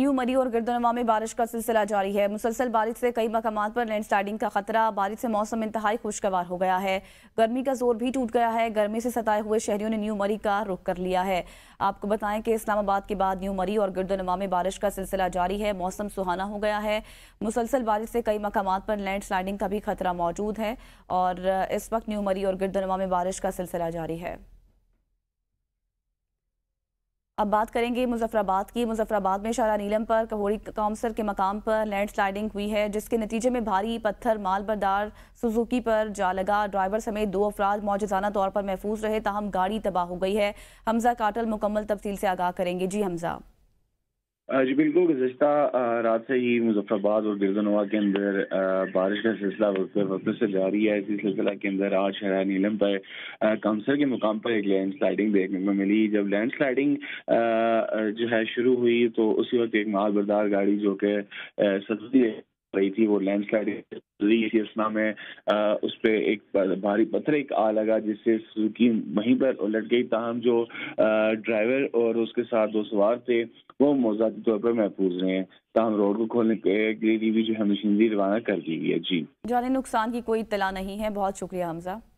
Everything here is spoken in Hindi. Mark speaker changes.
Speaker 1: न्यू मरी और गिरदोनवा में बारिश का सिलसिला जारी है मुसलसल बारिश से कई मकाम पर लैंडस्लाइडिंग का खतरा बारिश से मौसम इंतहाई खुशगवार हो गया है गर्मी का जोर भी टूट गया है गर्मी से सताए हुए शहरियों ने न्यू मरी का रुख कर लिया है आपको बताएं कि इस्लामाबाद के बाद न्यू मरी और गिरदोनवा में बारिश का सिलसिला जारी है मौसम सुहाना हो गया है मुसलसल बारिश से कई मकाम पर लैंड स्लाइडिंग का भी खतरा मौजूद है और इस वक्त न्यू मरी और गिरदोनवा में बारिश का सिलसिला जारी है अब बात करेंगे मुजफ्फराबाद की मुजफ्फराबाद में शारा नीलम पर कहोड़ी काउंसर के मकाम पर लैंड स्लाइडिंग हुई है जिसके नतीजे में भारी पत्थर माल बरदार सुजुकी पर जा लगा ड्राइवर समेत दो अफराद मौजाना तौर पर महफूज रहे तहम गाड़ी तबाह हो गई है हमजा काटल मुकम्मल तफसील से आगाह करेंगे जी हमजा
Speaker 2: जी बिल्कुल गुजशत रात से ही मुजफ्फराबाद और गिरजनवा के अंदर बारिश का सिलसिला वक्त वक्त से जारी है इसी सिलसिला के अंदर आज शहर नीलम पर कमसर के मुकाम पर एक लैंड स्लाइडिंग देखने को मिली जब लैंड स्लाइडिंग जो है शुरू हुई तो उसी वक्त एक माल बरदार गाड़ी जो कि है रही थी वो लैंडस्लाइड ईसीएस में आ, उस पर एक भारी पत्थर एक आ लगा जिससे सुजुकी वहीं पर उलट गई तहम जो ड्राइवर और उसके साथ दो सवार थे वो मौजादी तौर पर महफूज रहे हैं तहम रोड को खोलने के लिए भी जो है मशीनरी रवाना कर दी गई है जी
Speaker 1: जाने नुकसान की कोई इतला नहीं है बहुत शुक्रिया हमजा